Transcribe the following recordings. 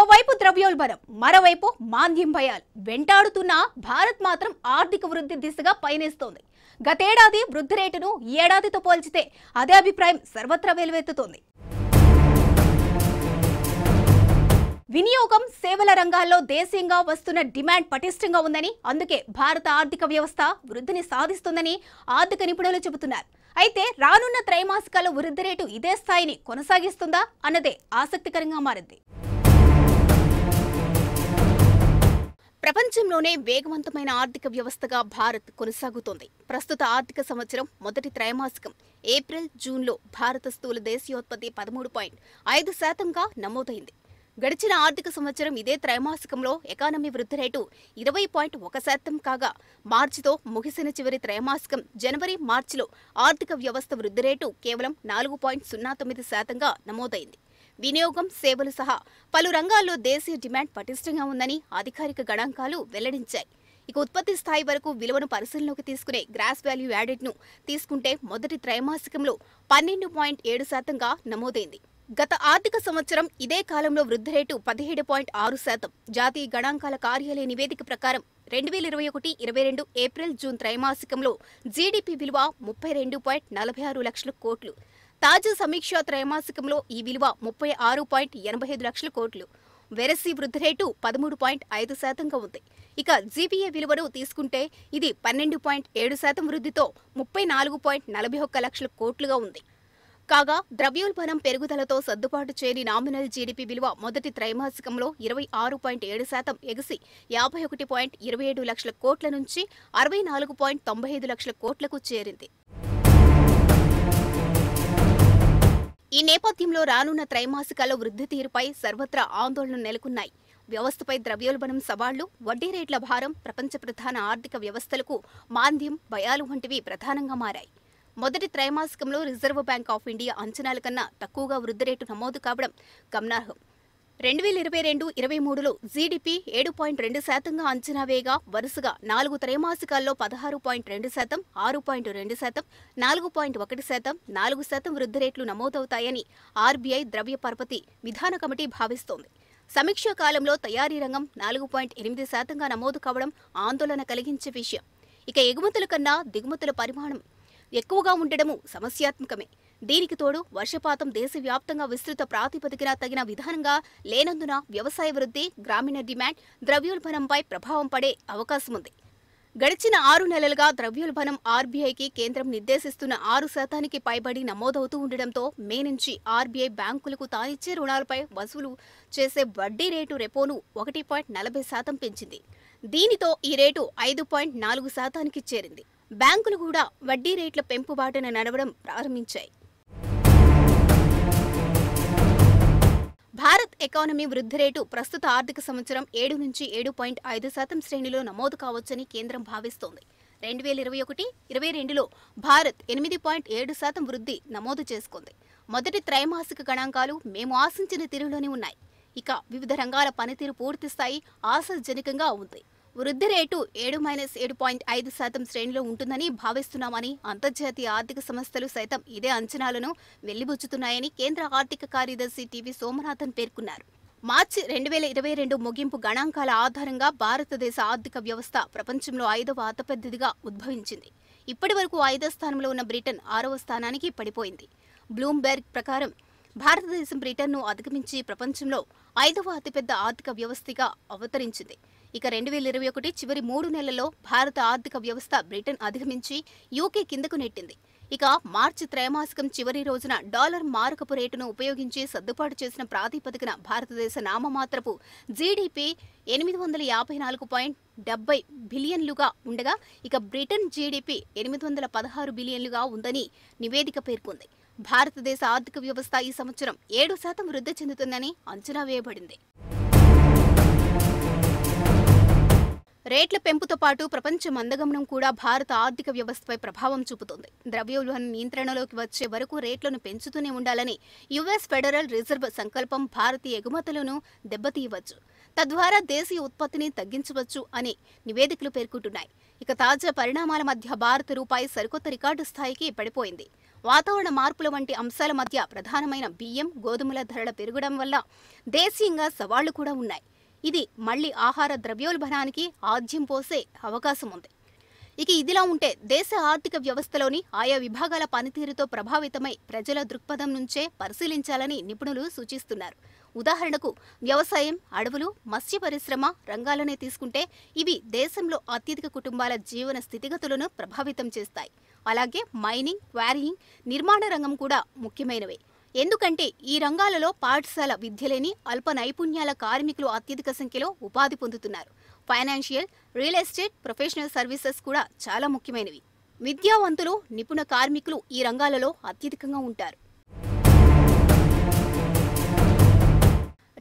ఓవైపు ద్రవ్యోల్బణం మరోవైపు మాంద్యం భయాలు వెంటాడుతున్న భారత్ మాత్రం ఆర్థిక వృద్ధి దిశగా పయనిస్తోంది గతేడాది వృద్ధి రేటును ఏడాదితో పోల్చితే అదే అభిప్రాయం సర్వత్రా వెలువెత్తుతోంది వినియోగం సేవల రంగాల్లో దేశీయంగా వస్తున్న డిమాండ్ పటిష్టంగా ఉందని అందుకే భారత ఆర్థిక వ్యవస్థ వృద్ధిని సాధిస్తుందని ఆర్థిక నిపుణులు చెబుతున్నారు అయితే రానున్న త్రైమాసికాల వృద్ధి రేటు ఇదే స్థాయిని కొనసాగిస్తుందా అన్నదే ఆసక్తికరంగా మారింది ప్రపంచంలోనే వేగవంతమైన ఆర్థిక వ్యవస్థగా భారత్ కొనసాగుతోంది ప్రస్తుత ఆర్థిక సంవత్సరం మొదటి త్రైమాసికం ఏప్రిల్ జూన్లో భారత స్థూల దేశీయోత్పత్తి పదమూడు పాయింట్ ఐదు శాతంగా నమోదైంది గడిచిన ఆర్థిక సంవత్సరం ఇదే త్రైమాసికంలో ఎకానమీ వృద్ధి రేటు ఇరవై పాయింట్ ఒక శాతం కాగా మార్చితో ముగిసిన చివరి త్రైమాసికం జనవరి మార్చిలో ఆర్థిక వ్యవస్థ వృద్ధి రేటు కేవలం నాలుగు పాయింట్ సున్నా తొమ్మిది శాతంగా నమోదైంది వినియోగం సేవలు సహా పలు రంగాల్లో దేశీయ డిమాండ్ పటిష్టంగా ఉందని అధికారిక గణాంకాలు వెల్లడించాయి ఇక ఉత్పత్తి స్థాయి వరకు విలువను పరిశీలనలోకి తీసుకునే గ్రాస్ వాల్యూ యాడెడ్ను తీసుకుంటే మొదటి త్రైమాసికంలో పన్నెండు పాయింట్ ఏడు శాతంగా నమోదైంది గత ఆర్థిక సంవత్సరం ఇదే కాలంలో వృద్ధి రేటు పదిహేడు పాయింట్ ఆరు శాతం జాతీయ గణాంకాల కార్యాలయ నివేదిక ప్రకారం రెండు వేల ఇరవై ఒకటి ఇరవై రెండు ఏప్రిల్ జూన్ త్రైమాసికంలో జీడీపీ విలువ ముప్పై రెండు పాయింట్ నలభై ఆరు లక్షల కోట్లు తాజా సమీక్షా త్రైమాసికంలో ఈ విలువ ముప్పై ఆరు పాయింట్ ఎనభై ఐదు లక్షల కోట్లు వెరసి వృద్ధి రేటు పదమూడు పాయింట్ ఐదు శాతంగా ఉంది ఇక జీపీఏ విలువను తీసుకుంటే ఇది పన్నెండు పాయింట్ ఏడు శాతం వృద్ధితో ముప్పై నాలుగు పాయింట్ నలభై ఒక్క లక్షల కోట్లుగా ఉంది కాగా ద్రవ్యోల్బణం పెరుగుదలతో సర్దుబాటు చేయని నామినల్ జీడీపీ విలువ మొదటి త్రైమాసికంలో ఇరవై ఆరు పాయింట్ ఏడు శాతం ఎగిసి యాభై ఒకటి పాయింట్ ఇరవై ఏడు లక్షల కోట్ల నుంచి అరవై నాలుగు పాయింట్ తొంభై ఐదు లక్షల కోట్లకు చేరింది ఈ నేపథ్యంలో రానున్న త్రైమాసికాల వృద్ధి తీరుపై సర్వత్రా ఆందోళన నెలకొన్నాయి వ్యవస్థపై ద్రవ్యోల్బణం సవాళ్లు వడ్డీ రేట్ల భారం ప్రపంచ ప్రధాన ఆర్థిక వ్యవస్థలకు మాంద్యం భయాలు వంటివి ప్రధానంగా మారాయి మొదటి త్రైమాసికంలో రిజర్వ్ బ్యాంక్ ఆఫ్ ఇండియా అంచనాల కన్నా తక్కువగా వృద్ధి రేటు నమోదు కావడం గమనార్హం రెండు వేల ఇరవై రెండు ఇరవై మూడులో జీడిపి ఏడు పాయింట్ రెండు శాతంగా అంచనా వేగా వరుసగా నాలుగు త్రైమాసికాల్లో పదహారు పాయింట్ రెండు శాతం ఆరు పాయింట్ రెండు శాతం నాలుగు పాయింట్ ఒకటి శాతం నాలుగు శాతం వృద్ధి రేట్లు నమోదవుతాయని ఆర్బీఐ ద్రవ్య పరపతి విధాన కమిటీ భావిస్తోంది సమీక్షా కాలంలో తయారీ రంగం నాలుగు పాయింట్ ఎనిమిది శాతంగా నమోదు కావడం ఆందోళన కలిగించే విషయం ఇక ఎగుమతుల కన్నా దిగుమతుల పరిమాణం ఎక్కువగా ఉండడము సమస్యాత్మకమే దీనికి తోడు వర్షపాతం దేశవ్యాప్తంగా విస్తృత ప్రాతిపదికన తగిన విధానంగా లేనందున వ్యవసాయ వృద్ధి గ్రామీణ డిమాండ్ ద్రవ్యోల్బణంపై ప్రభావం పడే అవకాశం ఉంది గడిచిన ఆరు నెలలుగా ద్రవ్యోల్బణం ఆర్బీఐకి కేంద్రం నిర్దేశిస్తున్న ఆరు శాతానికి పైబడి నమోదవుతూ ఉండడంతో మే నుంచి ఆర్బీఐ బ్యాంకులకు తానిచ్చే రుణాలపై వసూలు చేసే వడ్డీ రేటు రెపోను ఒకటి పాయింట్ నలభై శాతం పెంచింది దీనితో ఈ రేటు ఐదు పాయింట్ నాలుగు శాతానికి చేరింది బ్యాంకులు కూడా వడ్డీ రేట్ల పెంపుబాటును నడవడం ప్రారంభించాయి ఎకానమీ వృద్ధి రేటు ప్రస్తుత ఆర్థిక సంవత్సరం ఏడు నుంచి ఏడు పాయింట్ ఐదు శాతం శ్రేణిలో నమోదు కావచ్చని కేంద్రం భావిస్తోంది రెండు వేల ఇరవై ఒకటి ఇరవై రెండులో భారత్ ఎనిమిది పాయింట్ ఏడు శాతం వృద్ధి నమోదు చేసుకుంది మొదటి త్రైమాసిక గణాంకాలు మేము ఆశించిన తీరులోనే ఉన్నాయి ఇక వివిధ రంగాల పనితీరు పూర్తిస్థాయి ఆశాజనకంగా ఉంది వృద్ధి రేటు ఏడు మైనస్ ఏడు పాయింట్ ఐదు శాతం శ్రేణిలో ఉంటుందని భావిస్తున్నామని అంతర్జాతీయ ఆర్థిక సంస్థలు సైతం ఇదే అంచనాలను వెల్లిబుచ్చుతున్నాయని కేంద్ర ఆర్థిక కార్యదర్శి టీవీ సోమనాథన్ పేర్కొన్నారు మార్చి రెండు వేల ఇరవై రెండు ముగింపు గణాంకాల ఆధారంగా భారతదేశ ఆర్థిక వ్యవస్థ ప్రపంచంలో ఐదవ అతపెద్దదిగా ఉద్భవించింది ఇప్పటి వరకు ఐదో స్థానంలో ఉన్న బ్రిటన్ ఆరవ స్థానానికి పడిపోయింది బ్లూంబెర్గ్ ప్రకారం భారతదేశం బ్రిటన్ను అధిగమించి ప్రపంచంలో ఐదవ అతిపెద్ద ఆర్థిక వ్యవస్థగా అవతరించింది ఇక రెండు వేల ఇరవై ఒకటి చివరి మూడు నెలల్లో భారత ఆర్థిక వ్యవస్థ బ్రిటన్ అధిగమించి యూకే కిందకు నెట్టింది ఇక మార్చి త్రైమాసికం చివరి రోజున డాలర్ మారకపు రేటును ఉపయోగించి సర్దుబాటు చేసిన ప్రాతిపదికన భారతదేశ నామమాత్రపు జీడీపీ ఎనిమిది వందల యాభై నాలుగు పాయింట్ డెబ్బై బిలియన్లుగా ఉండగా ఇక బ్రిటన్ జీడీపీ ఎనిమిది వందల పదహారు బిలియన్లుగా ఉందని నివేదిక పేర్కొంది భారతదేశ ఆర్థిక వ్యవస్థ ఈ సంవత్సరం ఏడు శాతం వృద్ధి చెందుతుందని అంచనా వేయబడింది రేట్ల పెంపుతో పాటు ప్రపంచ మందగమనం కూడా భారత ఆర్థిక వ్యవస్థపై ప్రభావం చూపుతుంది ద్రవ్యోల్బణం నియంత్రణలోకి వచ్చే వరకు రేట్లను పెంచుతూనే ఉండాలని యుఎస్ ఫెడరల్ రిజర్వ్ సంకల్పం భారతీయ ఎగుమతులను దెబ్బతీయవచ్చు తద్వారా దేశీయ ఉత్పత్తిని తగ్గించవచ్చు అని నివేదికలు పేర్కొంటున్నాయి ఇక తాజా పరిణామాల మధ్య భారత రూపాయి సరికొత్త రికార్డు స్థాయికి పడిపోయింది వాతావరణ మార్పుల వంటి అంశాల మధ్య ప్రధానమైన బియ్యం గోధుమల ధరల పెరగడం వల్ల దేశీయంగా సవాళ్లు కూడా ఉన్నాయి ఇది మళ్లీ ఆహార ద్రవ్యోల్బణానికి ఆద్యం పోసే అవకాశం ఉంది ఇక ఇదిలా ఉంటే దేశ ఆర్థిక వ్యవస్థలోని ఆయా విభాగాల పనితీరుతో ప్రభావితమై ప్రజల దృక్పథం నుంచే పరిశీలించాలని నిపుణులు సూచిస్తున్నారు ఉదాహరణకు వ్యవసాయం అడవులు మత్స్య పరిశ్రమ రంగాలనే తీసుకుంటే ఇవి దేశంలో అత్యధిక కుటుంబాల జీవన స్థితిగతులను ప్రభావితం చేస్తాయి అలాగే మైనింగ్ క్వారీయింగ్ నిర్మాణ రంగం కూడా ముఖ్యమైనవే ఎందుకంటే ఈ రంగాలలో పాఠశాల విద్యలేని అల్ప నైపుణ్యాల కార్మికులు అత్యధిక సంఖ్యలో ఉపాధి పొందుతున్నారు financial real estate professional services కూడా చాలా ముఖ్యమైనవి విద్యావంతులు నిపుణ కార్మికులు ఈ రంగాలలో అత్యధికంగా ఉంటారు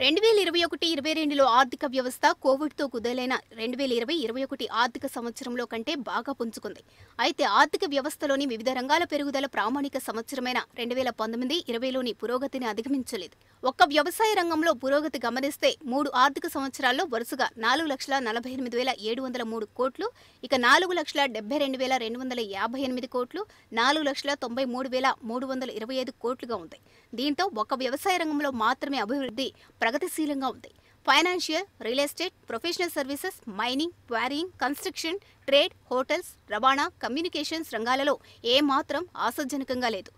రెండు వేల ఇరవై ఒకటి ఇరవై రెండులో ఆర్థిక వ్యవస్థ కోవిడ్తో కుదేలైన రెండు వేల ఇరవై ఇరవై ఒకటి ఆర్థిక సంవత్సరంలో కంటే బాగా పుంజుకుంది అయితే ఆర్థిక వ్యవస్థలోని వివిధ రంగాల పెరుగుదల ప్రామాణిక సంవత్సరమైన రెండు వేల పంతొమ్మిది ఇరవైలోని పురోగతిని అధిగమించలేదు ఒక్క వ్యవసాయ రంగంలో పురోగతి గమనిస్తే మూడు ఆర్థిక సంవత్సరాల్లో వరుసగా నాలుగు లక్షల నలభై ఎనిమిది వేల ఏడు వందల మూడు కోట్లు ఇక నాలుగు లక్షల డెబ్బై రెండు వేల రెండు వందల యాభై ఎనిమిది కోట్లు నాలుగు లక్షల తొంభై మూడు వేల మూడు వందల ఇరవై ఐదు కోట్లుగా ఉంది దీంతో ఒక వ్యవసాయ రంగంలో మాత్రమే అభివృద్ధి ప్రగతిశీలంగా ఉంది financial real estate professional services mining quarrying construction trade hotels రవాణా కమ్యూనికేషన్స్ రంగాలలో ఏమాత్రం ఆశాజనకంగా లేదు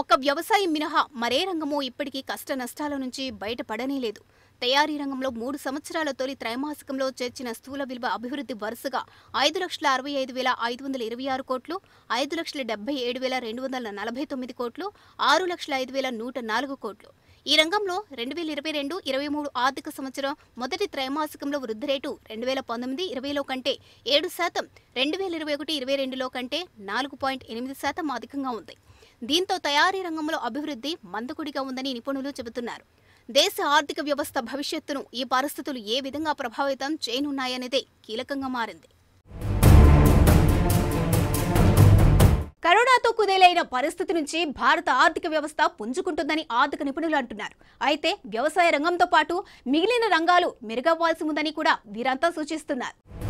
ఒక వ్యవసాయం మినహా మరే రంగము ఇప్పటికీ కష్ట నష్టాల నుంచి బయటపడనే లేదు తయారీ రంగంలో మూడు సంవత్సరాల తొలి త్రైమాసికంలో చేర్చిన స్థూల విలువ అభివృద్ధి వరుసగా ఐదు లక్షల అరవై ఐదు వేల ఐదు వందల ఇరవై ఆరు కోట్లు ఐదు లక్షల డెబ్బై ఏడు వేల రెండు వందల నలభై తొమ్మిది కోట్లు ఆరు లక్షల ఐదు వేల నూట నాలుగు కోట్లు ఈ రంగంలో రెండు వేల ఇరవై రెండు ఇరవై మూడు ఆర్థిక సంవత్సరం మొదటి త్రైమాసికంలో వృద్ధి రేటు రెండు వేల పంతొమ్మిది ఇరవైలో కంటే ఏడు శాతం రెండు వేల ఇరవై ఒకటి ఇరవై రెండులో కంటే నాలుగు పాయింట్ ఎనిమిది శాతం అధికంగా ఉంది దీంతో తయారీ రంగంలో అభివృద్ధి మందకుడిగా ఉందని నిపుణులు చెబుతున్నారు దేశ ఆర్థిక వ్యవస్థ భవిష్యత్తును ఈ పరిస్థితులు ఏ విధంగా ప్రభావితం చేయనున్నాయనేదే కీలకంగా మారింది కుదేలైన పరిస్థితి నుంచి భారత ఆర్థిక వ్యవస్థ పుంజుకుంటుందని ఆర్థిక నిపుణులు అంటున్నారు అయితే వ్యవసాయ రంగంతో పాటు మిగిలిన రంగాలు మెరుగవ్వాల్సి ఉందని కూడా వీరంతా సూచిస్తున్నారు